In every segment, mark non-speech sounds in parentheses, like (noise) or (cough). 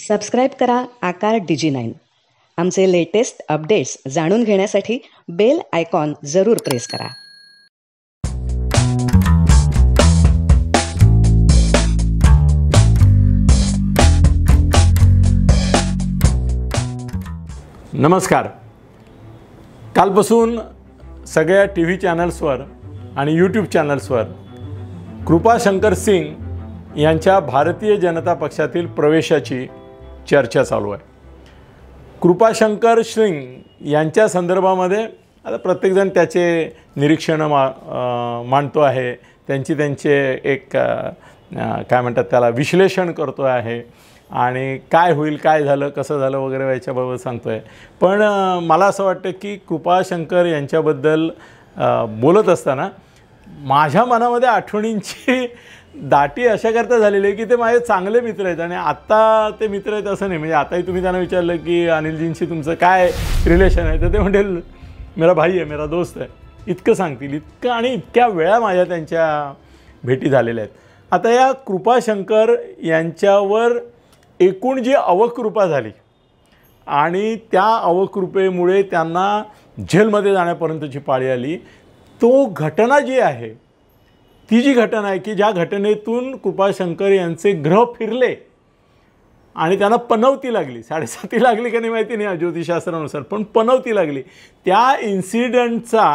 Subscribe करा Aakar digi nine आमचे latest updates जाणून घेण्यासाठी बेल आयकॉन जरूर प्रेस करा नमस्कार कालपासून सगळ्या टी व्ही चॅनल्सवर आणि यूट्यूब चॅनल्सवर कृपाशंकर सिंग यांच्या भारतीय जनता पक्षातील प्रवेशाची चर्चा चालू आहे कृपाशंकर सिंग यांच्या संदर्भामध्ये आता प्रत्येकजण त्याचे निरीक्षणं मा मांडतो आहे त्यांची त्यांचे एक काय म्हणतात त्याला विश्लेषण करतो आहे आणि काय होईल काय झालं कसं झालं वगैरे याच्याबाबत सांगतो आहे पण मला असं वाटतं की कृपाशंकर यांच्याबद्दल बोलत असताना माझ्या मनामध्ये आठवणींची दाटी अशाकरता झालेली आहे की ते माझे चांगले मित्र आहेत आणि आत्ता ते मित्र आहेत असं नाही म्हणजे आताही तुम्ही त्यांना विचारलं की अनिलजींशी तुमचं काय रिलेशन आहे तर ते म्हणेल मेरा भाई आहे मेरा दोस्त आहे इतकं सांगतील इतकं आणि इतक्या वेळा माझ्या त्यांच्या भेटी झालेल्या आहेत आता या कृपाशंकर यांच्यावर एकूण जी अवकृपा झाली आणि त्या अवकृपेमुळे त्यांना जेलमध्ये जाण्यापर्यंतची पाळी आली तो घटना जी आहे ती जी घटना आहे की ज्या घटनेतून कृपाशंकर यांचे ग्रह फिरले आणि त्यांना पनवती लागली साडेसाती लागली का नाही माहिती नाही ज्योतिषशास्त्रानुसार पण पनवती लागली त्या इन्सिडेंटचा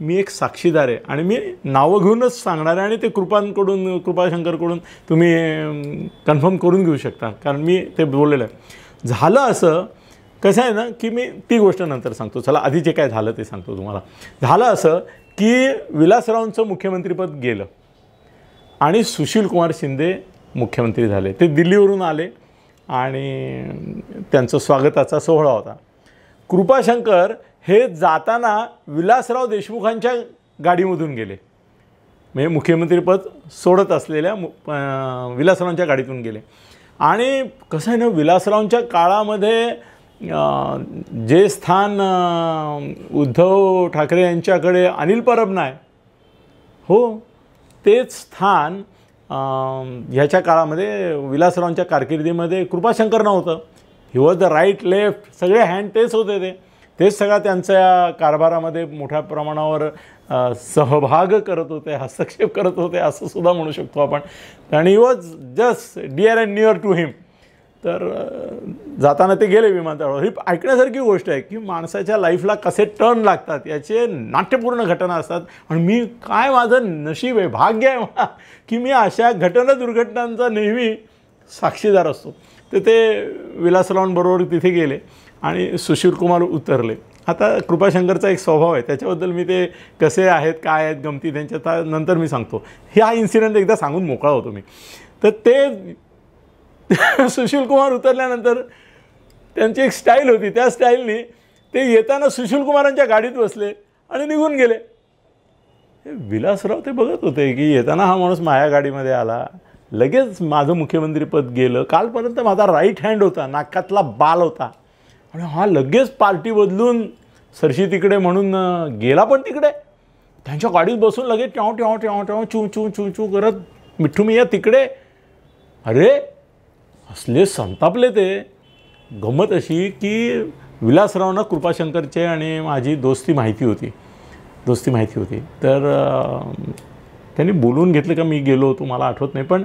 मी एक साक्षीदार आहे आणि मी नावं घेऊनच सांगणार आहे आणि ते कृपांकडून कृपाशंकरकडून तुम्ही कन्फर्म करून घेऊ शकता कारण मी ते बोललेलं आहे झालं असं कसं आहे ना की मी ती गोष्ट नंतर सांगतो चला आधी जे काय झालं ते सांगतो तुम्हाला झालं असं की विलासरावांचं मुख्यमंत्रीपद गेलं आणि सुशीलकुमार शिंदे मुख्यमंत्री झाले ते दिल्लीवरून आले आणि त्यांचं स्वागताचा सोहळा होता कृपाशंकर हे जाताना विलासराव देशमुखांच्या गाडीमधून गेले म्हणजे मुख्यमंत्रीपद सोडत असलेल्या मु विलासरावांच्या गाडीतून गेले आणि कसं आहे ना विलासरावांच्या काळामध्ये जे स्थान उद्धव ठाकरे यांच्याकडे अनिल परब नाही हो तेच स्थान ह्याच्या काळामध्ये विलासरावांच्या कारकिर्दीमध्ये कृपाशंकर होतं he was the right left सगळे हँड तेच होते ते तेच सगळा त्यांच्या कारभारामध्ये मोठ्या प्रमाणावर सहभाग करत होते हस्तक्षेप करत होते असं सुद्धा म्हणू शकतो आपण आणि he was just dear and near to him तर जाताना ते गेले विमानतळावर ही ऐकण्यासारखी गोष्ट आहे की माणसाच्या लाईफला कसे टर्न लागतात याचे नाट्यपूर्ण घटना असतात आणि मी काय माझं नशीब आहे भाग्य आहे मला की मी अशा घटना दुर्घटनांचा नेहमी साक्षीदार असतो तर ते विलासरावांबरोबर तिथे गेले आणि सुशीलकुमार उतरले आता कृपाशंकरचा एक स्वभाव आहे त्याच्याबद्दल मी ते कसे आहेत काय आहेत गमती त्यांच्या नंतर मी सांगतो ह्या इन्सिडेंट एकदा सांगून मोकळा होतो मी तर ते (laughs) सुशील कुमार उतरल्यानंतर त्यांची एक स्टाईल होती त्या स्टाईलनी ते येताना सुशील कुमारांच्या गाडीत बसले आणि निघून गेले विलासराव ते बघत होते की येताना हा माणूस माझ्या गाडीमध्ये आला लगेच माझं मुख्यमंत्रीपद गेलं कालपर्यंत माझा राईट हँड होता नाकातला बाल होता आणि हा लगेच पार्टी बदलून सरशी तिकडे म्हणून गेला पण तिकडे त्यांच्या गाडीत बसून लगेच ट्याव ट्याव ट्याव ट्याव चू चू चू चू करत मिठ्ठू मिया तिकडे अरे असले संतापले ते गंमत अशी की विलासरावना कृपाशंकरचे आणि माझी दोस्ती माहिती होती दोस्ती माहिती होती तर त्यांनी बोलून घेतलं का मी गेलो होतो मला आठवत नाही पण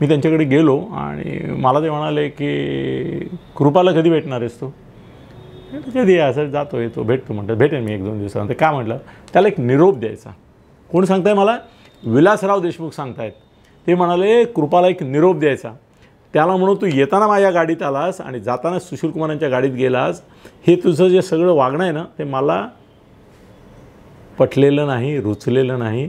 मी त्यांच्याकडे गेलो आणि मला ते म्हणाले की कृपाला कधी भेटणार आहेस तू कधी असं जातो येतो भेटतो म्हणतो भेटेन मी एक दोन दिवसानंतर काय म्हटलं त्याला एक निरोप द्यायचा कोण सांगताय मला विलासराव देशमुख सांगतायत ते म्हणाले कृपाला एक निरोप द्यायचा त्याला म्हणून तू येताना माझ्या गाडीत आलास आणि जाताना सुशील कुमारांच्या गाडीत गेलास हे तुझं जे सगळं वागणं आहे ना ते मला पटलेलं नाही रुचलेलं नाही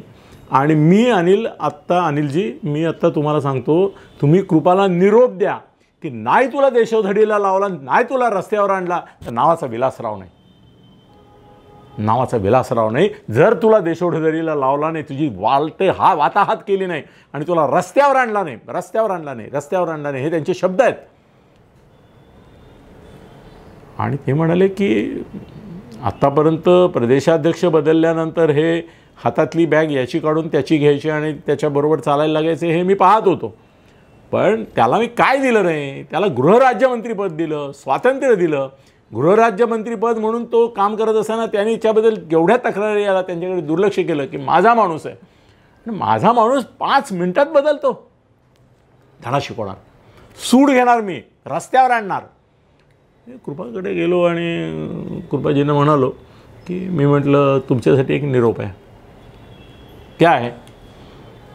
आणि मी अनिल आत्ता अनिलजी मी आत्ता तुम्हाला सांगतो तुम्ही कृपाला निरोप द्या की नाही तुला देशोधडीला लावला नाही तुला रस्त्यावर आणला तर नावाचा विलास राव नाही नावाचा विलासराव नाही जर तुला देशोडधरीला लावला नाही तुझी वालटे हा वाताहात केली नाही आणि तुला रस्त्यावर आणला नाही रस्त्यावर आणला नाही रस्त्यावर आणला नाही हे त्यांचे शब्द आहेत आणि ते म्हणाले की आत्तापर्यंत प्रदेशाध्यक्ष बदलल्यानंतर हे हातातली बॅग याची काढून त्याची घ्यायची आणि त्याच्याबरोबर चालायला लागायचे हे मी पाहत होतो पण त्याला मी काय दिलं नाही त्याला गृहराज्यमंत्रीपद दिलं स्वातंत्र्य दिलं गृहराज्यमंत्रीपद म्हणून तो काम करत असताना त्यांनी याच्याबद्दल एवढ्या तक्रारी आला त्यांच्याकडे दुर्लक्ष केलं की माझा माणूस आहे माझा माणूस पाच मिनटात बदलतो धडा शिकवणार सूड घेणार मी रस्त्यावर आणणार कृपाकडे गेलो आणि कृपाजीनं म्हणालो की मी म्हटलं तुमच्यासाठी एक निरोप आहे काय आहे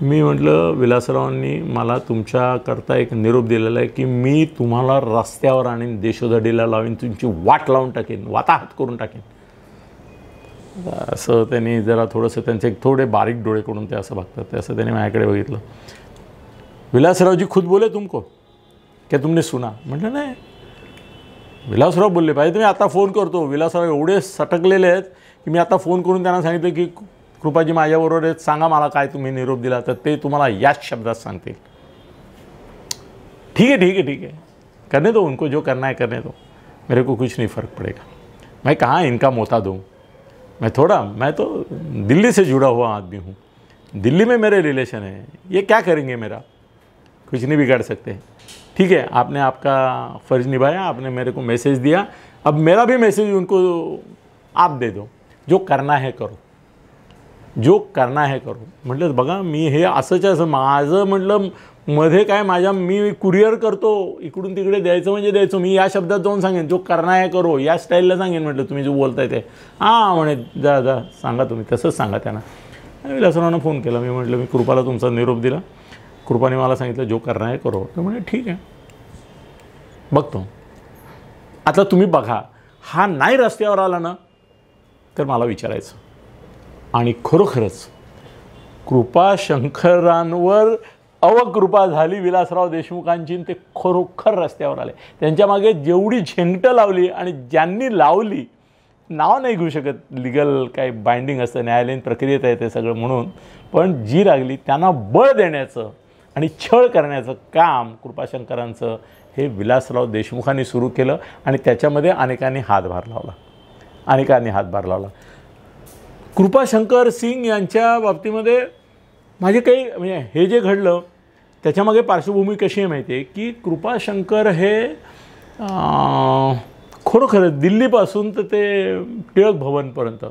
मी म्हटलं विलासरावांनी मला तुमच्याकरता एक निरोप दिलेला आहे की मी तुम्हाला रस्त्यावर आणीन देशोधडीला लावीन तुमची वाट लावून टाकेन वाताहत करून टाकेन असं त्यांनी जरा थोडंसं त्यांचे थोडे बारीक डोळे करून ते असं बघतात ते असं त्यांनी माझ्याकडे बघितलं विलासरावजी खुद बोले तुमको की तुमने सुना म्हटलं नाही विलासराव बोलले पाहिजे तुम्ही आता फोन करतो विलासराव एवढे सटकलेले आहेत की मी आता फोन करून त्यांना सांगितलं की कृपाजी माझ्याबरोबर आहेत सांगा संगा माला का निरोप दिला तर तुम्हारा याच शब्दात संगते ठीक है ठीक है ठीक है करने दो तो उनको जो करना है करने दो तो. मेरे को कुछ नहीं फ़र्क पड़ेगा मैं कहाँ इनका मोता दूँ मैं थोड़ा मैं तो दिल्ली से जुड़ा हुआ आदमी हूँ दिल्ली में मेरे रिलेशन है ये क्या करेंगे मेरा कुछ नहीं बिगाड़ सकते ठीक है आपने आपका फ़र्ज़ निभाया आपने मेरे को मैसेज दिया अब मेरा भी मैसेज उनको आप दे दो जो करना है करो जो करना आहे करू म्हटलं बघा मी हे असंच्या असं माझं म्हटलं मध्ये काय माझ्या मी कुरिअर करतो इकडून तिकडे द्यायचं म्हणजे द्यायचो मी या शब्दात जाऊन सांगेन जो करणार करो या स्टाईलला सांगेन म्हटलं तुम्ही जो बोलताय ते हां म्हणे जा जा सांगा तुम्ही तसंच सांगा त्यांना आणि मी फोन केला मी म्हटलं मी कृपाला तुमचा निरोप दिला कृपाने मला सांगितलं जो करणार करो तर म्हणे ठीक आहे बघतो आता तुम्ही बघा हा नाही रस्त्यावर आला ना तर मला विचारायचं आणि खरोखरच कृपा शंकरांवर अवकृपा झाली विलासराव देशमुखांची ते खरोखर रस्त्यावर आले त्यांच्या मागे जेवढी झेंगटं लावली आणि ज्यांनी लावली नाव नाही घेऊ शकत लिगल काय बाइंडिंग असतं न्यायालयीन प्रक्रियेत आहे ते सगळं म्हणून पण जी लागली त्यांना बळ देण्याचं आणि छळ करण्याचं काम कृपाशंकरांचं हे विलासराव देशमुखांनी सुरू केलं आणि त्याच्यामध्ये अनेकांनी हातभार लावला अनेकांनी हातभार लावला कृपाशंकर सिंग यांच्या बाबतीमध्ये माझे काही म्हणजे हे जे घडलं त्याच्यामागे पार्श्वभूमी कशी आहे माहिती आहे की कृपाशंकर हे खरोखर दिल्लीपासून तर ते टिळक भवनपर्यंत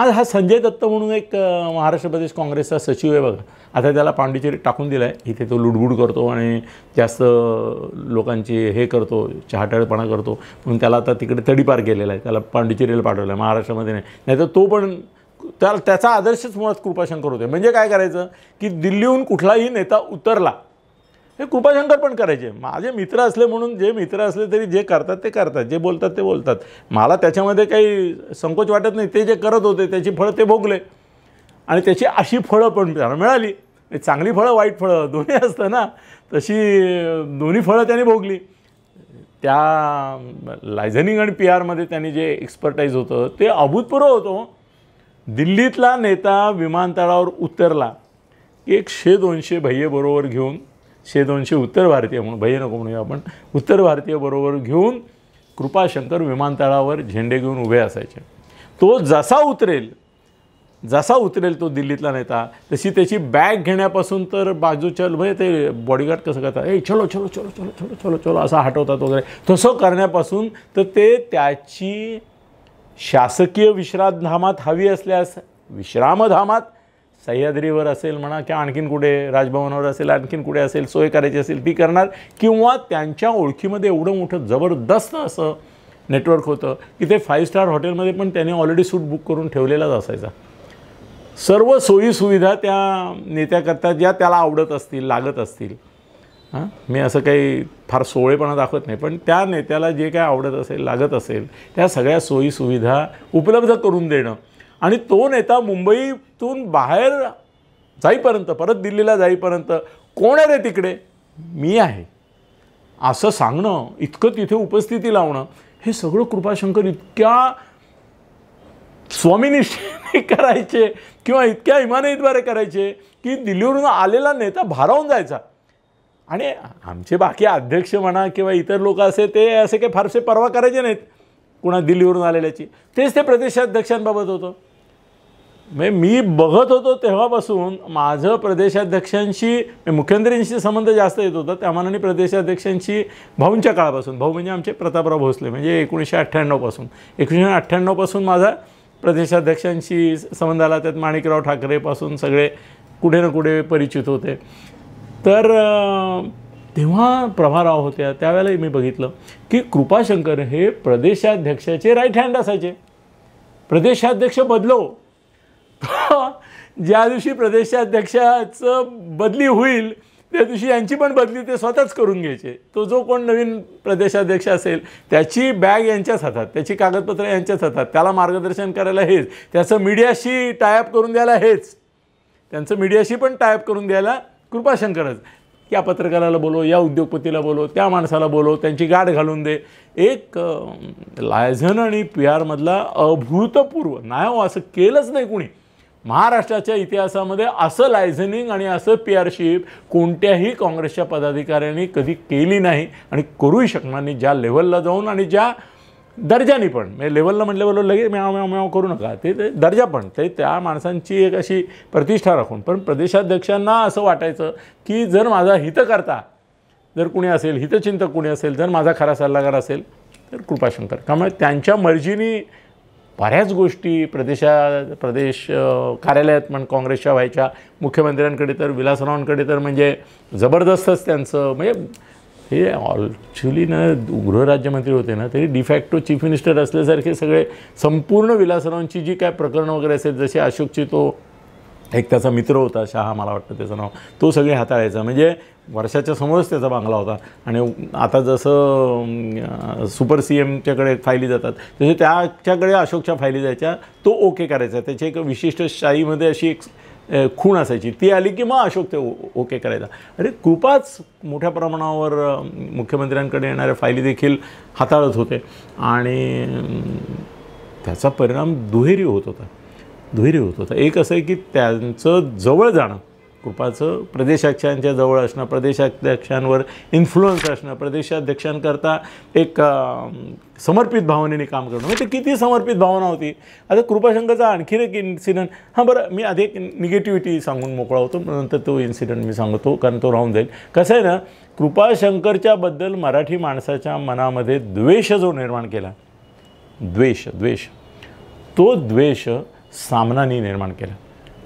आज हा संजय दत्त म्हणून एक महाराष्ट्र प्रदेश काँग्रेसचा सचिव आहे बघा आता त्याला पांडिचेरी टाकून दिला आहे इथे तो लुडबुड करतो आणि जास्त लोकांची हे करतो चहाटाळपणा करतो म्हणून त्याला आता तिकडे तडीपार केलेला आहे त्याला पांडिचेरीला पाठवलं आहे महाराष्ट्रामध्ये नाही नाहीतर तो पण त्या त्याचा आदर्शच मुळात कृपाशंकर होते म्हणजे काय करायचं की दिल्लीहून कुठलाही नेता उतरला हे कृपाशंकर पण करायचे माझे मित्र असले म्हणून जे मित्र असले तरी जे करतात ते करतात जे बोलतात ते बोलतात मला त्याच्यामध्ये काही संकोच वाटत नाही ते जे करत होते त्याची फळं ते भोगले आणि त्याची अशी फळं पण त्यांना मिळाली चांगली फळं वाईट फळं दोन्ही असतं ना तशी दोन्ही फळं त्याने भोगली त्या लायझनिंग आणि पी आरमध्ये त्यांनी जे एक्सपर्टाईज होतं ते अभूतपूर्व होतं दिल्लीतला नेता विमानतळावर उतरला की शे दोनशे भय्येबरोबर घेऊन शे दोनशे उत्तर भारतीय म्हणून भय्य नको म्हणूया आपण उत्तर भारतीय बरोबर घेऊन कृपाशंकर विमानतळावर झेंडे घेऊन उभे असायचे तो जसा उतरेल जसा उतरेल तो दिल्लीतला नेता तशी त्याची बॅग घेण्यापासून तर बाजूच्या म्हणजे ते बॉडीगार्ड कसं करतात ए चलो चलो चलो चलो चलो चलो चलो असा हटवतात वगैरे तसं करण्यापासून तर ते त्याची शासकीय विश्रामधामात हवी असल्यास विश्रामधामात सह्याद्रीवर असेल म्हणा किंवा आणखीन कुठे राजभवनावर असेल आणखीन कुठे असेल सोय करायची असेल ती करणार किंवा त्यांच्या ओळखीमध्ये एवढं मोठं जबरदस्त असं नेटवर्क होतं की ते फाईव्ह स्टार हॉटेलमध्ये पण त्याने ऑलरेडी सूट बुक करून ठेवलेलाच असायचा सर्व सोयीसुविधा त्या नेत्याकरता ज्या त्याला आवडत असतील लागत असतील हां मी असं काही फार सोळेपणा दाखवत नाही पण त्या नेत्याला जे काय आवडत असेल लागत असेल त्या सगळ्या सोयीसुविधा उपलब्ध करून देणं आणि तो नेता मुंबईतून बाहेर जाईपर्यंत परत दिल्लीला जाईपर्यंत कोण आहे रे तिकडे मी आहे असं सांगणं इतकं तिथे उपस्थिती लावणं हे सगळं कृपाशंकर इतक्या स्वामीनिष्ठेने (laughs) करायचे किंवा इतक्या इमानईद्वारे करायचे की दिल्लीवरून आलेला नेता भारावून जायचा आणि आमचे बाकी अध्यक्ष म्हणा किंवा इतर लोक असे ते असे काही फारसे परवा करायचे नाहीत कुणा दिल्लीवरून आलेल्याची तेच ते प्रदेशाध्यक्षांबाबत होतं म्हणजे मी बघत होतो तेव्हापासून माझं प्रदेशाध्यक्षांशी म्हणजे मुख्यमंत्र्यांशी संबंध जास्त येत होता त्यामानाने प्रदेशाध्यक्षांशी भाऊंच्या काळापासून भाऊ म्हणजे आमचे प्रतापराव भोसले म्हणजे एकोणीसशे अठ्ठ्याण्णवपासून एकोणीसशे अठ्ठ्याण्णवपासून माझा प्रदेशाध्यक्षांशी संबंध आला त्यात माणिकराव ठाकरेपासून सगळे कुठे ना कुठे परिचित होते तर तेव्हा प्रभाराव होत्या त्यावेळेलाही मी बघितलं की कृपाशंकर हे प्रदेशाध्यक्षाचे राईट हँड असायचे प्रदेशाध्यक्ष बदलो ज्या दिवशी प्रदेशाध्यक्षाचं बदली होईल त्या दिवशी यांची पण बदली ते स्वतःच करून घ्यायचे तो जो कोण नवीन प्रदेशाध्यक्ष असेल त्याची बॅग यांच्याच हातात त्याची कागदपत्रं यांच्याच हातात त्याला मार्गदर्शन करायला हेच त्याचं मीडियाशी टायअप करून द्यायला हेच त्यांचं मीडियाशी पण टायअप करून द्यायला कृपाशंकरच या पत्रकाराला बोलो या उद्योगपतीला बोलो त्या माणसाला बोलो त्यांची गाठ घालून दे एक लायझन आणि पी आरमधला अभूतपूर्व नाही असं केलंच नाही कुणी महाराष्ट्राच्या इतिहासामध्ये असं लायझनिंग आणि असं पी आरशिप कोणत्याही काँग्रेसच्या पदाधिकाऱ्यांनी कधी केली नाही आणि करूही शकणार नाही ज्या लेवलला जाऊन आणि ज्या दर्जाने पण म्हणजे लेवलला बोललो लगेच म्याव म्याव म्याव करू नका ते दर्जा पण ते त्या माणसांची एक अशी प्रतिष्ठा राखून पण प्रदेशाध्यक्षांना असं वाटायचं की जर माझा हितकर्ता जर कुणी असेल हितचिंतक कुणी असेल जर माझा खरा सल्लागार असेल तर कृपाशंकर त्यामुळे त्यांच्या मर्जीने बऱ्याच गोष्टी प्रदेशा प्रदेश कार्यालयात म्हण काँग्रेसच्या व्हायच्या मुख्यमंत्र्यांकडे तर विलासरावांकडे तर म्हणजे जबरदस्तच त्यांचं म्हणजे हे ऑक्च्युली ना गृहराज्यमंत्री होते ना तरी डिफॅक्टो चीफ मिनिस्टर असल्यासारखे सगळे संपूर्ण विलासरावांची जी काय प्रकरणं वगैरे असेल जसे अशोकची तो एक त्याचा मित्र होता शहा मला वाटतं त्याचं नाव तो सगळे हाताळायचा म्हणजे वर्षाच्या समोरच त्याचा बांगला होता आणि आता जसं सुपर सी एमच्याकडे फायली जातात तसे त्याच्याकडे अशोकच्या फायली जायच्या तो ओके करायचा त्याची एक विशिष्ट शाहीमध्ये अशी एक खूण असायची ती आली की मग अशोक ते ओके करायचा अरे खूपच मोठ्या प्रमाणावर मुख्यमंत्र्यांकडे येणाऱ्या फायली देखील हाताळत होते आणि त्याचा परिणाम दुहेरी होत होता दुहेरी होत होता एक असं आहे की त्यांचं जवळ जाणं कृपाचं प्रदेशाध्यक्षांच्या जवळ असणं प्रदेशाध्यक्षांवर इन्फ्लुअन्स असणं प्रदेशाध्यक्षांकरता एक समर्पित भावनेने काम करणं म्हणजे किती समर्पित भावना होती आता कृपाशंकरचा आणखीन एक इन्सिडंट हां बरं मी आधी एक निगेटिव्हिटी सांगून मोकळा होतो नंतर तो इन्सिडंट मी सांगतो कारण तो राहून जाईल कसं आहे ना कृपाशंकरच्याबद्दल मराठी माणसाच्या मनामध्ये द्वेष जो निर्माण केला द्वेष द्वेष तो द्वेष सामनाने निर्माण केला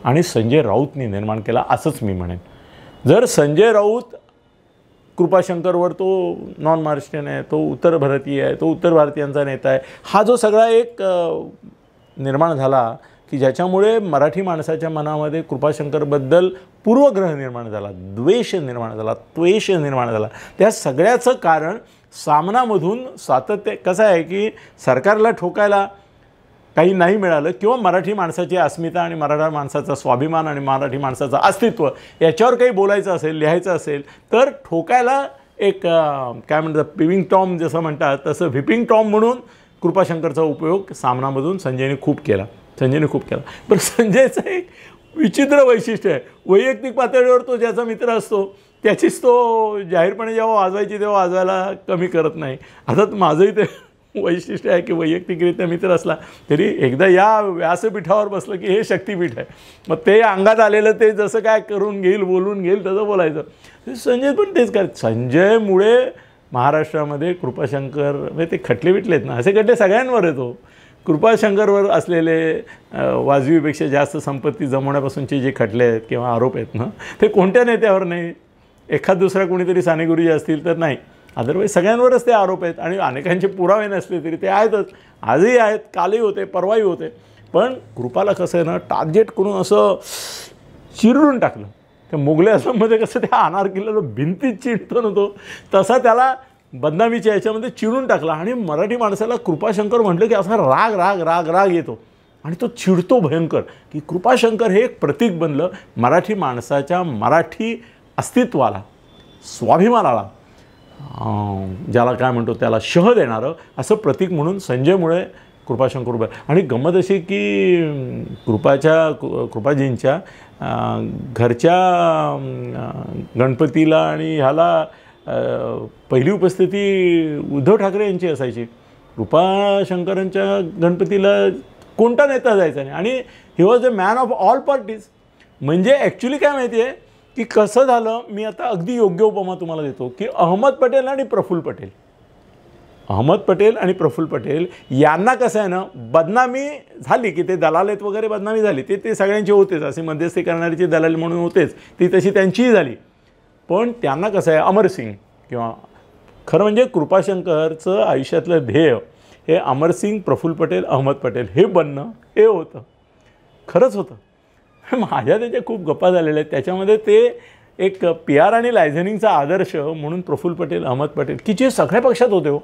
आणि संजय राऊतनी निर्माण केला असंच मी म्हणेन जर संजय राऊत कृपाशंकरवर तो नॉन महाराष्ट्रीयन आहे तो उत्तर भारतीय आहे तो उत्तर भारतीयांचा नेता आहे हा जो सगळा एक निर्माण झाला की ज्याच्यामुळे मराठी माणसाच्या मनामध्ये कृपाशंकरबद्दल पूर्वग्रह निर्माण झाला द्वेष निर्माण झाला त्वेष निर्माण झाला त्या सगळ्याचं कारण सामनामधून सातत्य कसं आहे की सरकारला ठोकायला काही नाही मिळालं किंवा मराठी माणसाची अस्मिता आणि मराठा माणसाचा स्वाभिमान आणि मराठी माणसाचं अस्तित्व याच्यावर काही बोलायचं असेल लिहायचं असेल तर ठोकायला एक काय म्हणतात पिविंग टॉम जसं म्हणतात तसं व्हिपिंग टॉम म्हणून कृपाशंकरचा उपयोग सामनामधून संजयने खूप केला संजयने खूप केला पण संजयचं एक विचित्र वैशिष्ट्य आहे वैयक्तिक पातळीवर तो ज्याचा मित्र असतो त्याचीच तो जाहीरपणे जेव्हा वाजवायची तेव्हा वाजवायला कमी करत नाही अर्थात माझंही ते वैशिष्ट्य आहे की वैयक्तिकरित्या मित्र असला तरी एकदा या व्यासपीठावर बसलं की हे शक्तीपीठ आहे मग ते अंगात आलेलं ते जसं काय करून घेईल बोलून घेईल तसं बोलायचं संजय पण तेच काय संजयमुळे महाराष्ट्रामध्ये कृपाशंकर म्हणजे ते खटले विटलेत ना असे खटले सगळ्यांवर येतो हो. कृपाशंकरवर असलेले वाजवीपेक्षा जास्त संपत्ती जमवण्यापासूनचे जे खटले आहेत किंवा आरोप आहेत ना ते कोणत्या नेत्यावर नाही एखाद दुसरा कोणीतरी सानेगुरुजी असतील तर नाही अदरवाईज सगळ्यांवरच ते आरोप आहेत आणि अनेकांचे पुरावे नसले तरी ते आहेतच आजही आहेत कालही होते परवाही होते पण कृपाला कसं आहे ना टार्गेट करून असं चिरडून टाकलं त्या मुघले असममध्ये कसं त्या अनारकिल्ला भिंतीत चिडतो नव्हतो तसा त्याला बदनामीच्या याच्यामध्ये चिडून टाकला आणि मराठी माणसाला कृपाशंकर म्हटलं की असा राग राग राग राग येतो आणि तो चिडतो भयंकर की कृपाशंकर हे एक प्रतीक बनलं मराठी माणसाच्या मराठी अस्तित्वाला स्वाभिमानाला ज्याला काय म्हणतो त्याला शह देणारं असं प्रतीक म्हणून संजय मुळे कृपाशंकर आणि गंमत अशी की कृपाच्या कृपाजींच्या घरच्या गणपतीला आणि ह्याला पहिली उपस्थिती उद्धव ठाकरे यांची असायची कृपाशंकरांच्या गणपतीला कोणता नेता जायचा नाही आणि he was the man of all parties म्हणजे ॲक्च्युली काय माहिती आहे की कसं झालं मी आता अगदी योग्य उपमा तुम्हाला देतो की अहमद पटेल आणि प्रफुल्ल पटेल अहमद पटेल आणि प्रफुल्ल पटेल यांना कसं आहे ना बदनामी झाली की ते आहेत वगैरे बदनामी झाली ते ते सगळ्यांचे होतेच असे मध्यस्थी करणारे जे दलाल म्हणून होतेच ती तशी त्यांचीही झाली पण त्यांना कसं आहे अमरसिंग किंवा खरं म्हणजे कृपाशंकरचं आयुष्यातलं ध्येय हे अमरसिंग प्रफुल्ल पटेल अहमद पटेल हे बनणं हे होतं खरंच होतं माझ्या त्याच्या खूप गप्पा झालेल्या आहेत त्याच्यामध्ये ते एक पी आर आणि लायझनिंगचा आदर्श म्हणून प्रफुल्ल पटेल अहमद पटेल की जे सगळ्या पक्षात होते हो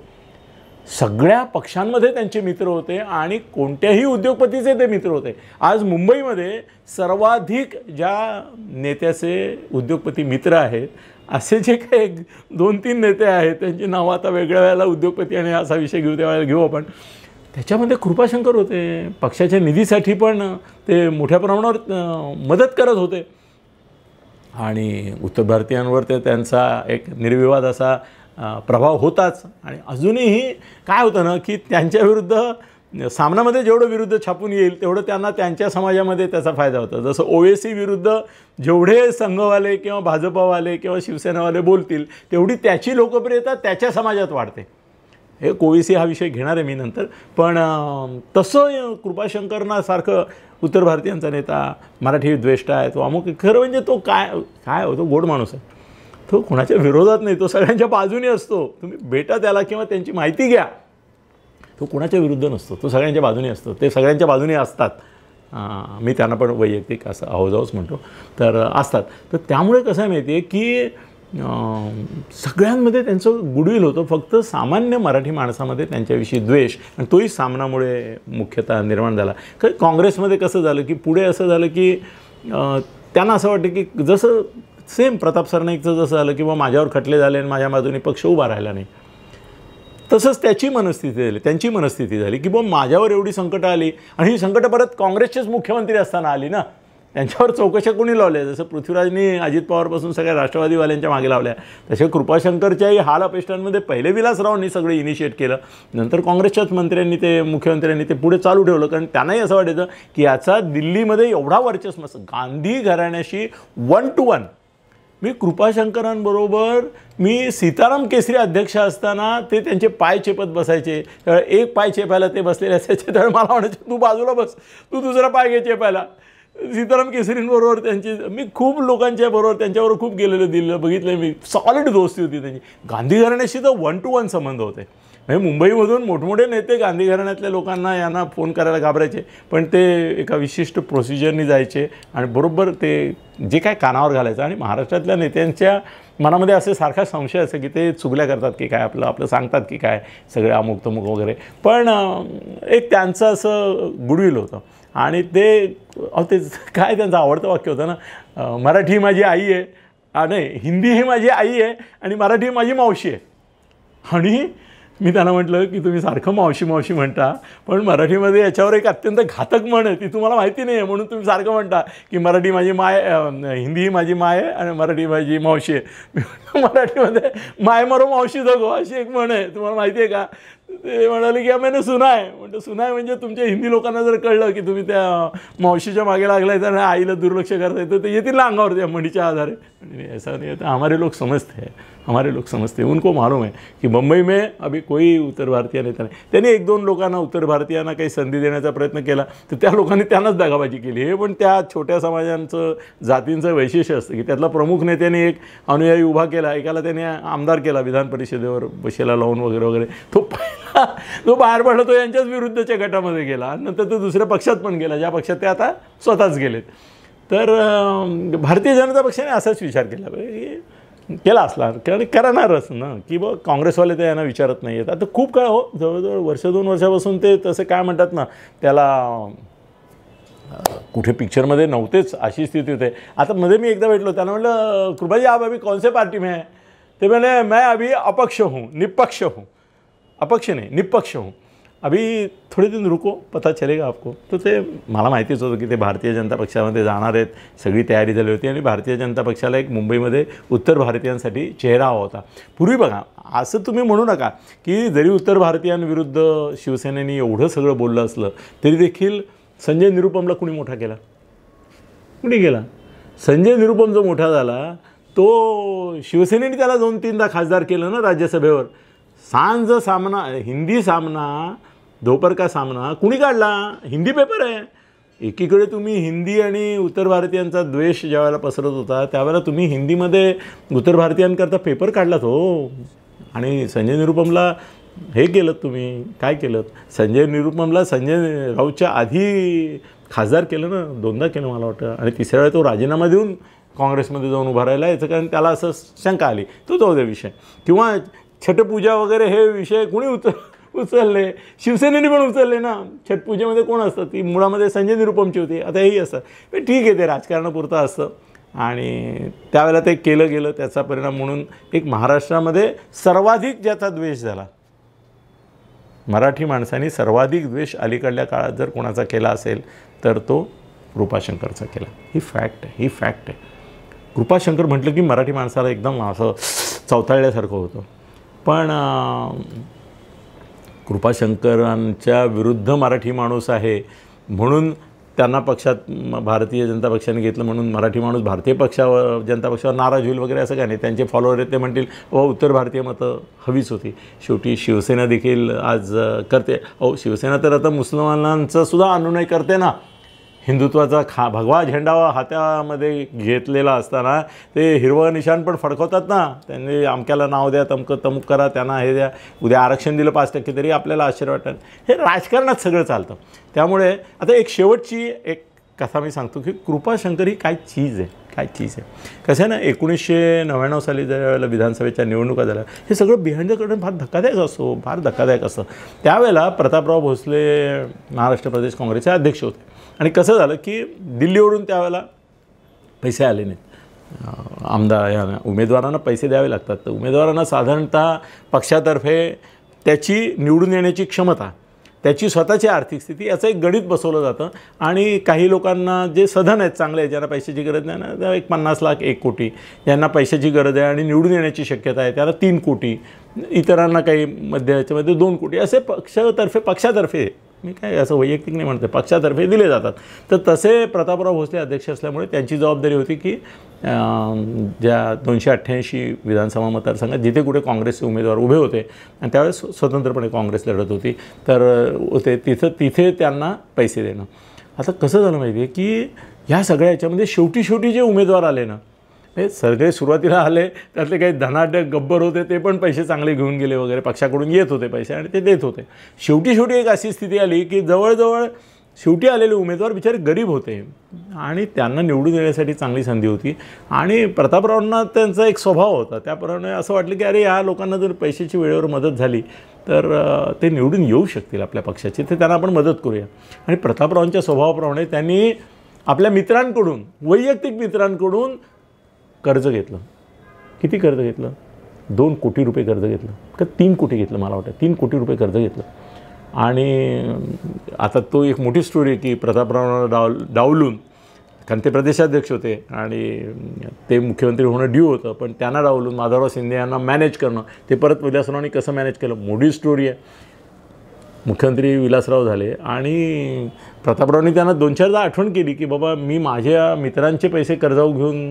सगळ्या पक्षांमध्ये त्यांचे मित्र होते आणि कोणत्याही उद्योगपतीचे ते मित्र होते आज मुंबईमध्ये सर्वाधिक ज्या नेत्याचे उद्योगपती मित्र आहेत असे जे काही दोन तीन नेते आहेत त्यांची नावं आता वेगळ्या वेळेला उद्योगपती आणि असा विषय घेऊ वेळेला घेऊ आपण त्याच्यामध्ये कृपाशंकर होते पक्षाच्या निधीसाठी पण ते मोठ्या प्रमाणावर मदत करत होते आणि उत्तर भारतीयांवर ते त्यांचा एक निर्विवाद असा प्रभाव होताच आणि अजूनही काय होतं ना की त्यांच्याविरुद्ध सामनामध्ये जेवढं विरुद्ध छापून येईल तेवढं त्यांना त्यांच्या समाजामध्ये त्याचा फायदा होता जसं ओएसी विरुद्ध जेवढे संघवाले किंवा भाजपावाले किंवा शिवसेनावाले बोलतील तेवढी त्याची लोकप्रियता त्याच्या समाजात वाढते हे कोविसी हा विषय घेणार आहे मी नंतर पण तसं कृपाशंकरनासारखं उत्तर भारतीयांचा नेता मराठी द्वेष्ट आहे तो अमुक खरं म्हणजे तो काय काय होतो गोड माणूस आहे तो कोणाच्या विरोधात नाही तो सगळ्यांच्या बाजूने असतो तुम्ही भेटा त्याला किंवा त्यांची माहिती घ्या तो कोणाच्या विरुद्ध नसतो तो सगळ्यांच्या बाजूने असतो ते सगळ्यांच्या बाजूने असतात मी त्यांना पण वैयक्तिक असं आहोजावच म्हणतो तर असतात तर त्यामुळे कसं माहिती आहे की सगळ्यांमध्ये त्यांचं गुडविल होतं फक्त सामान्य मराठी माणसामध्ये त्यांच्याविषयी द्वेष आणि तोही सामनामुळे मुख्यतः निर्माण झाला कारण काँग्रेसमध्ये कसं झालं की पुढे असं झालं की त्यांना असं वाटतं की जसं सेम प्रताप सरनाईकचं जसं झालं की माझ्यावर खटले झाले आणि माझ्या बाजूने पक्ष उभा राहिला नाही तसंच त्याची मनस्थिती झाली त्यांची मनस्थिती झाली की बुवा माझ्यावर एवढी संकटं आली आणि ही संकटं परत काँग्रेसचेच मुख्यमंत्री असताना आली ना त्यांच्यावर चौकशा कोणी लावल्या जसं पृथ्वीराजनी अजित पवारपासून सगळ्या राष्ट्रवादीवाल्यांच्या मागे लावल्या तसे कृपाशंकरच्याही हाल अपेष्टांमध्ये पहिले विलासरावांनी सगळे इनिशिएट केलं नंतर काँग्रेसच्याच मंत्र्यांनी ते मुख्यमंत्र्यांनी ते पुढे चालू ठेवलं कारण त्यांनाही असं वाटायचं की याचा दिल्लीमध्ये एवढा वर्चस्व असं गांधी घराण्याशी वन टू वन मी कृपाशंकरांबरोबर मी सीताराम केसरी अध्यक्ष असताना ते त्यांचे पाय चेपत बसायचे त्यावेळेस एक पाय चेपायला ते बसलेले असायचे त्यावेळेस मला म्हणायचे तू बाजूला बस तू दुसरा पाय घे चेपायला सीताराम केसरींबरोबर त्यांची मी खूप लोकांच्या बरोबर त्यांच्यावर खूप गेलेलं दिलं बघितलं मी सॉलिड दोस्ती होती त्यांची गांधी घराण्याशी तर वन टू वन संबंध होते म्हणजे मुंबईमधून मोठमोठे नेते गांधी घराण्यातल्या लोकांना यांना फोन करायला घाबरायचे पण ते एका विशिष्ट प्रोसिजरनी जायचे आणि बरोबर ते जे काय कानावर घालायचं आणि महाराष्ट्रातल्या नेत्यांच्या मनामध्ये असे सारखा संशय असे की ते चुगल्या करतात की काय आपलं आपलं सांगतात की काय सगळे अमुक तमुक वगैरे पण एक त्यांचं असं गुडविल होतं आणि ते ते (laughs) काय त्यांचं आवडतं वाक्य होतं ना मराठी माझी आई आहे नाही हिंदी ही माझी आई आहे आणि मराठी माझी मावशी आहे आणि मी त्यांना म्हटलं की तुम्ही सारखं मावशी मावशी म्हणता पण मराठीमध्ये याच्यावर एक अत्यंत घातक म्हण आहे ती तुम्हाला माहिती नाही आहे म्हणून तुम्ही सारखं म्हणता की मराठी माझी माय हिंदी ही माझी माय आहे आणि मराठी माझी मावशी आहे (laughs) मराठीमध्ये माय मरो मावशी जगो अशी एक म्हण आहे तुम्हाला माहिती आहे का ते म्हणाले की आम्ही सुना आहे म्हणजे सुना म्हणजे तुमच्या हिंदी लोकांना जर कळलं की तुम्ही त्या मावशीच्या मागे लागलाय तर आईला दुर्लक्ष करता येतं ते येतील ना अंगावर त्या म्हणीच्या आधारे ऐसा नहीं होता हमारे लोग समझते हैं हमारे लोक समजते उनको मालूम आहे की मुंबई में अभी कोई उत्तर भारतीय नेता नाही त्यांनी एक दोन लोकांना उत्तर भारतीयांना काही संधी देण्याचा प्रयत्न केला तर त्या लोकांनी त्यांनाच दगाबाजी केली हे पण त्या छोट्या समाजांचं जातींचं वैशिष्ट्य असतं की त्यातला प्रमुख नेत्याने एक अनुयायी उभा केला एकाला त्याने आमदार केला विधान परिषदेवर बशेला लावून वगैरे वगैरे तो तो बाहेर पडला तो यांच्याच विरुद्धच्या गटामध्ये गेला नंतर तो दुसऱ्या पक्षात पण गेला ज्या पक्षात ते आता स्वतःच गेलेत तर भारतीय जनता पक्षाने असाच विचार केला पाहिजे केला असला कारण करणारच ना की बघ काँग्रेसवाले ते यांना विचारत नाही आहेत आता खूप काळ हो जवळजवळ वर्ष दोन वर्षापासून ते तसं काय म्हणतात ना त्याला कुठे पिक्चरमध्ये नव्हतेच अशी स्थिती होते आता मध्ये मी एकदा भेटलो त्यानं म्हटलं कृपाजी आप अभी कौनसे पार्टी में है ते म्हणे मैं अभी अपक्ष हूँ निपक्ष हूँ अपक्ष नाही निपक्ष हूँ अभी थोडे दिन रुको पता चलेगा आपको तर ते मला माहितीच होतं की ते भारतीय जनता पक्षामध्ये जाणार आहेत सगळी तयारी झाली होती आणि भारतीय जनता पक्षाला एक मुंबईमध्ये उत्तर भारतीयांसाठी चेहरा हवा होता पूर्वी बघा असं तुम्ही म्हणू नका की जरी उत्तर भारतीयांविरुद्ध शिवसेनेने एवढं सगळं बोललं असलं तरी देखील संजय निरुपमला कुणी मोठा केला कुणी केला संजय निरुपम जो मोठा झाला तो शिवसेनेने त्याला दोन तीनदा खासदार केलं ना राज्यसभेवर सांज सामना हिंदी सामना धोपर का सामना कुणी काढला हिंदी पेपर आहे एकीकडे तुम्ही हिंदी आणि उत्तर भारतीयांचा द्वेष ज्यावेळेला पसरत होता त्यावेळेला तुम्ही हिंदीमध्ये उत्तर भारतीयांकरता पेपर काढलात हो आणि संजय निरुपमला हे केलं तुम्ही काय केलं संजय निरुपमला संजय राऊतच्या आधी खासदार केलं ना दोनदा केलं मला वाटतं आणि तिसऱ्या वेळा तो राजीनामा देऊन काँग्रेसमध्ये जाऊन उभा राहिला याचं कारण त्याला असं शंका आली तो जाऊ दे विषय किंवा छटपूजा वगैरे हे विषय कुणी उतर उचलले शिवसेनेने पण उचलले ना छटपूजेमध्ये कोण असतं ती मुळामध्ये संजय निरुपमची होती आता हेही असतात ठीक आहे ते राजकारणापुरतं असतं आणि त्यावेळेला ते केलं गेलं त्याचा परिणाम म्हणून एक महाराष्ट्रामध्ये सर्वाधिक ज्याचा द्वेष झाला मराठी माणसांनी सर्वाधिक द्वेष अलीकडल्या काळात जर कोणाचा केला असेल तर तो कृपाशंकरचा केला ही फॅक्ट आहे ही फॅक्ट आहे कृपाशंकर म्हटलं की मराठी माणसाला एकदम असं चौथाळल्यासारखं होतं पण कृपाशंकरांच्या विरुद्ध मराठी माणूस आहे म्हणून त्यांना पक्षात भारतीय जनता पक्षाने घेतलं म्हणून मराठी माणूस भारतीय पक्षावर जनता पक्षावर नाराज होईल वगैरे असं काय नाही त्यांचे फॉलोअर आहेत ते म्हणतील व उत्तर भारतीय मतं हवीच होती शेवटी शिवसेना देखील आज करते अहो शिवसेना तर आता मुस्लिमांचं सुद्धा अनुनय करते ना हिंदुत्वाचा खा भगवा झेंडा हातामध्ये घेतलेला असताना ते हिरवं निशाण पण फडकवतात ना त्यांनी अमक्याला नाव द्या तमकं तमुक करा त्यांना हे द्या उद्या आरक्षण दिलं पाच टक्के तरी आपल्याला आश्चर्य वाटतं हे राजकारणात सगळं चालतं त्यामुळे आता एक शेवटची एक कथा मी सांगतो की कृपाशंकर ही काय चीज आहे काय चीज आहे कसं आहे ना एकोणीसशे नव्याण्णव साली ज्या वेळेला विधानसभेच्या निवडणुका झाल्या हे सगळं बिहंडकडून फार धक्कादायक असो फार धक्कादायक असतं त्यावेळेला प्रतापराव भोसले महाराष्ट्र प्रदेश काँग्रेसचे अध्यक्ष होते आणि कसं झालं की दिल्लीवरून त्यावेळेला पैसे आले नाहीत आमदार या उमेदवारांना पैसे द्यावे लागतात तर उमेदवारांना साधारणतः पक्षातर्फे त्याची निवडून येण्याची क्षमता त्याची स्वतःची आर्थिक स्थिती याचं एक गणित बसवलं जातं आणि काही लोकांना जे सधन आहेत चांगले आहेत ज्यांना पैशाची गरज नाही ना एक पन्नास लाख एक कोटी ज्यांना पैशाची गरज आहे आणि निवडून येण्याची शक्यता आहे त्याला तीन कोटी इतरांना काही मध्य याच्यामध्ये दोन कोटी असे पक्षातर्फे पक्षातर्फे मी काय असं वैयक्तिक नाही म्हणते पक्षातर्फे दिले जातात तर तसे प्रतापराव भोसले अध्यक्ष असल्यामुळे त्यांची जबाबदारी होती की ज्या दोनशे अठ्ठ्याऐंशी विधानसभा मतदारसंघात जिथे कुठे काँग्रेसचे उमेदवार उभे होते आणि त्यावेळेस स्वतंत्रपणे काँग्रेस लढत होती तर होते तिथं तिथे त्यांना पैसे देणं आता कसं झालं माहिती आहे की ह्या सगळ्या याच्यामध्ये शेवटी शेवटी जे उमेदवार आले ना हे सगळे सुरुवातीला आले त्यातले काही धनाढ्य गब्बर होते ते पण पैसे चांगले घेऊन गेले वगैरे पक्षाकडून येत होते पैसे आणि ते देत होते शेवटी शेवटी एक अशी स्थिती आली की जवळजवळ शेवटी आलेले उमेदवार बिचारे गरीब होते आणि त्यांना निवडून देण्यासाठी चांगली संधी होती आणि प्रतापरावांना त्यांचा एक स्वभाव होता त्याप्रमाणे असं वाटलं की अरे या लोकांना जर पैशाची वेळेवर मदत झाली तर ते निवडून येऊ शकतील आपल्या पक्षाची ते त्यांना आपण मदत करूया आणि प्रतापरावांच्या स्वभावाप्रमाणे त्यांनी आपल्या मित्रांकडून वैयक्तिक मित्रांकडून कर्ज घेतलं किती कर्ज घेतलं दोन कोटी रुपये कर्ज घेतलं का तीन कोटी घेतलं मला वाटतं तीन कोटी रुपये कर्ज घेतलं आणि आता तो एक मोठी स्टोरी आहे की प्रतापराव डाव डावलून कारण ते प्रदेशाध्यक्ष होते आणि ते मुख्यमंत्री होणं ड्यू होतं पण त्यांना डावलून माधवराव शिंदे यांना मॅनेज करणं ते परत सरांनी कसं मॅनेज केलं मोठी स्टोरी आहे मुख्यमंत्री विलासराव झाले आणि प्रतापरावनी त्यांना दोन चारदा आठवण केली की बाबा मी माझ्या मित्रांचे पैसे कर्जाऊ घेऊन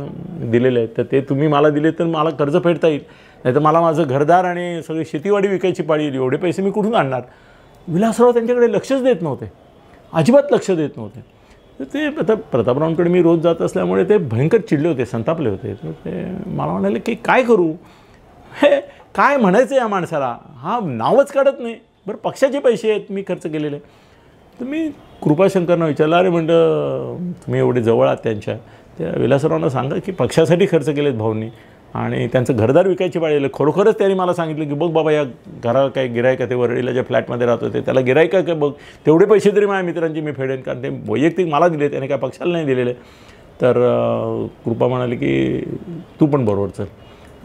दिलेले आहेत तर ते तुम्ही मला दिले तर मला कर्ज फेडता येईल नाही मला माझं घरदार आणि सगळी शेतीवाडी विकायची पाळी येईल एवढे पैसे मी कुठून आणणार विलासराव त्यांच्याकडे लक्षच देत नव्हते अजिबात लक्ष देत नव्हते तर ते आता प्रतापरावांकडे मी रोज जात असल्यामुळे ते भयंकर चिडले होते संतापले होते तर ते मला म्हणाले की काय करू हे काय म्हणायचं या माणसाला हा नावच काढत नाही बरं पक्षाचे पैसे आहेत मी खर्च केलेले तर मी कृपाशंकरना विचारलं अरे म्हणलं तुम्ही एवढे जवळ आहात त्यांच्या त्या विलासरावांना सांगा की पक्षासाठी खर्च केलेत भाऊनी आणि त्यांचं घरदार विकायची पाळी खरोखरच त्यांनी मला सांगितलं की बघ बाबा या घरा काय आहे ते वरळीला ज्या फ्लॅटमध्ये राहत होते त्याला आहे काय बघ तेवढे पैसे तरी माझ्या मित्रांची मी फेडेन कारण ते वैयक्तिक मला दिले त्याने काय पक्षाला नाही दिलेले तर कृपा म्हणाले की तू पण बरोबर चल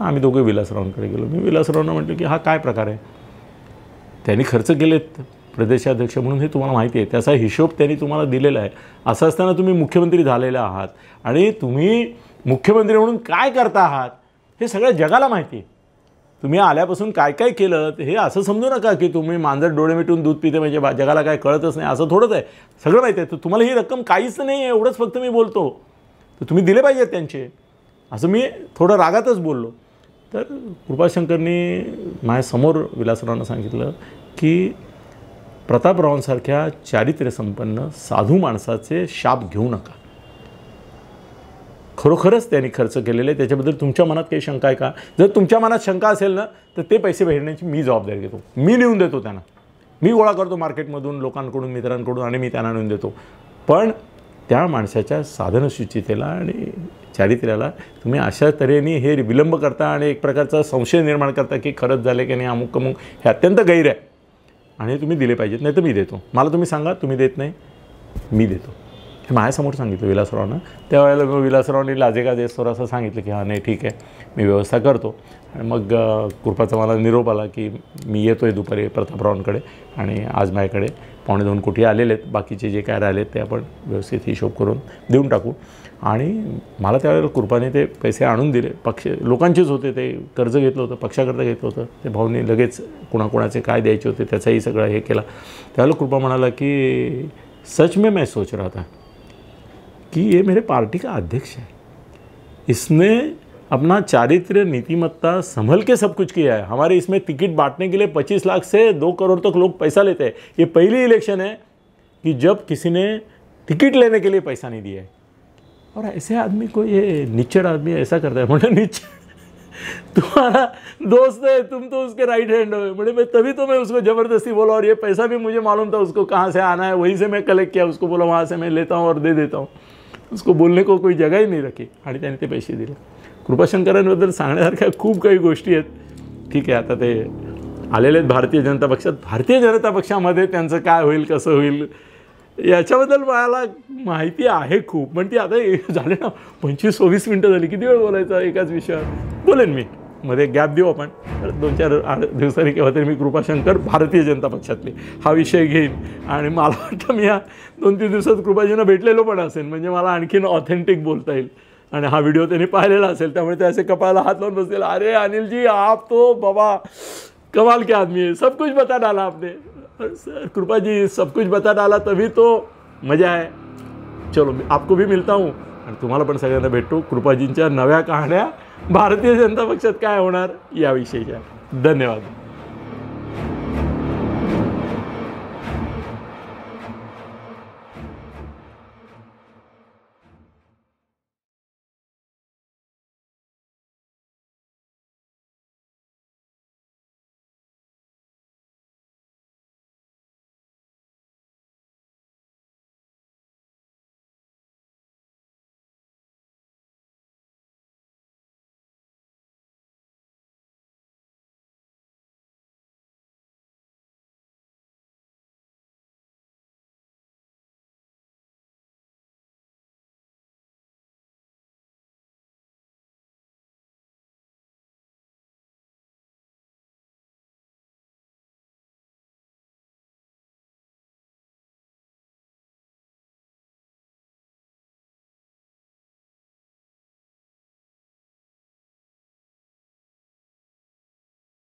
आम्ही दोघे विलासरावांकडे गेलो मी विलासरावांना म्हटलं की हा काय प्रकार आहे त्यांनी खर्च केलेत प्रदेशाध्यक्ष म्हणून हे तुम्हाला माहिती आहे त्याचा हिशोब त्यांनी तुम्हाला दिलेला आहे असं असताना तुम्ही मुख्यमंत्री झालेला आहात आणि तुम्ही मुख्यमंत्री म्हणून काय करता आहात हे सगळ्या जगाला माहिती आहे तुम्ही आल्यापासून काय काय केलं हे असं समजू नका की तुम्ही मांजर डोळे मिटून दूध पिते म्हणजे जगाला काय कळतच नाही असं थोडंच आहे सगळं माहिती आहे तर तुम्हाला ही रक्कम काहीच नाही आहे एवढंच फक्त मी बोलतो तर तुम्ही दिले पाहिजेत त्यांचे असं मी थोडं रागातच बोललो तर कृपाशंकरनी माझ्यासमोर विलासरावांना सांगितलं की प्रतापरावांसारख्या चारित्र्यसंपन्न साधू माणसाचे शाप घेऊ नका खरोखरच त्यांनी खर्च केलेले त्याच्याबद्दल तुमच्या मनात काही शंका आहे का जर तुमच्या मनात शंका असेल ना तर ते पैसे भेटण्याची मी जबाबदारी घेतो मी नेऊन देतो त्यांना मी गोळा करतो मार्केटमधून लोकांकडून मित्रांकडून आणि मी त्यांना नेऊन देतो पण त्या माणसाच्या साधनसूचितेला आणि चारित्र्याला तुम्ही अशा तऱ्हेने हे विलंब करता आणि एक प्रकारचा संशय निर्माण करता की खरंच झाले की नाही अमुक अमुक हे अत्यंत गैर आहे आणि तुम्ही दिले पाहिजेत नाही तर मी देतो मला तुम्ही सांगा तुम्ही देत नाही मी देतो हे माझ्यासमोर सांगितलं विलासरावनं त्यावेळेला मग विलासरावने लाजेगा स्वर असं सांगितलं की हां नाही ठीक आहे मी व्यवस्था करतो आणि मग कृपाचा मला निरोप आला की मी येतो आहे दुपारी प्रतापरावांकडे आणि आज माझ्याकडे पावणे दोन कोटी आलेले आहेत बाकीचे जे काय राहिले ते आपण व्यवस्थित हिशोब करून देऊन टाकू आणि मला त्यावेळेला कृपाने ते पैसे आणून दिले पक्ष लोकांचेच होते ते कर्ज घेतलं होतं पक्षाकरता घेतलं होतं ते भाऊने लगेच कुणाकुणाचे काय द्यायचे होते त्याचाही सगळं हे केला त्यावेळेला कृपा म्हणाला की सच में मैं सोच रहा था की ये मेरे पार्टी का अध्यक्ष आहे इसने अपना चारित्र नीतिमत्ता संभल के सब कुछ किया है हमारे इसमें टिकट बांटने के लिए 25 लाख से दो करोड़ तक लोग पैसा लेते हैं ये पहली इलेक्शन है कि जब किसी ने टिकट लेने के लिए पैसा नहीं दिया है और ऐसे आदमी को ये निचड़ आदमी ऐसा करता है बोले निचड़ (laughs) तुम्हारा दोस्त है तुम तो उसके राइट हैंड हो बोले मैं तभी तो मैं उसको ज़बरदस्ती बोला और ये पैसा भी मुझे मालूम था उसको कहाँ से आना है वहीं से मैं कलेक्ट किया उसको बोला वहाँ से मैं लेता हूँ और दे देता हूँ उसको बोलने को कोई जगह ही नहीं रखी हाड़ी पैसे दिला कृपाशंकरांबद्दल सांगण्यासारख्या खूप काही गोष्टी आहेत ठीक आहे आता ते आलेले आहेत भारतीय जनता पक्षात भारतीय जनता पक्षामध्ये त्यांचं काय होईल कसं होईल याच्याबद्दल मला माहिती आहे खूप पण ती आता (laughs) झाले ना पंचवीस सव्वीस मिनटं झाली किती वेळ बोलायचं एकाच विषयावर बोलेन मी मध्ये गॅप देऊ आपण दोन चार आठ दिवसांनी केव्हा तरी मी कृपाशंकर भारतीय जनता पक्षातले हा विषय घेईन आणि मला वाटतं मी या दोन तीन दिवसात कृपाजींना भेटलेलो पण असेल म्हणजे मला आणखीन ऑथेंटिक बोलता येईल आणि हा व्हिडिओ त्यांनी पाहिलेला असेल त्यामुळे ते असे कपाळाला हात लावून बसतील अरे अनिलजी आप तो बाबा कमाल के आदमी है सब कुछ बता डाला आपने सर कृपा जी सब कुछ बता डाला तभी तो मजा आहे चलो आपको भी मिलता हूँ आणि तुम्हाला पण सगळ्यांना भेटतो कृपाजींच्या नव्या कहाण्या भारतीय जनता पक्षात काय होणार याविषयीच्या धन्यवाद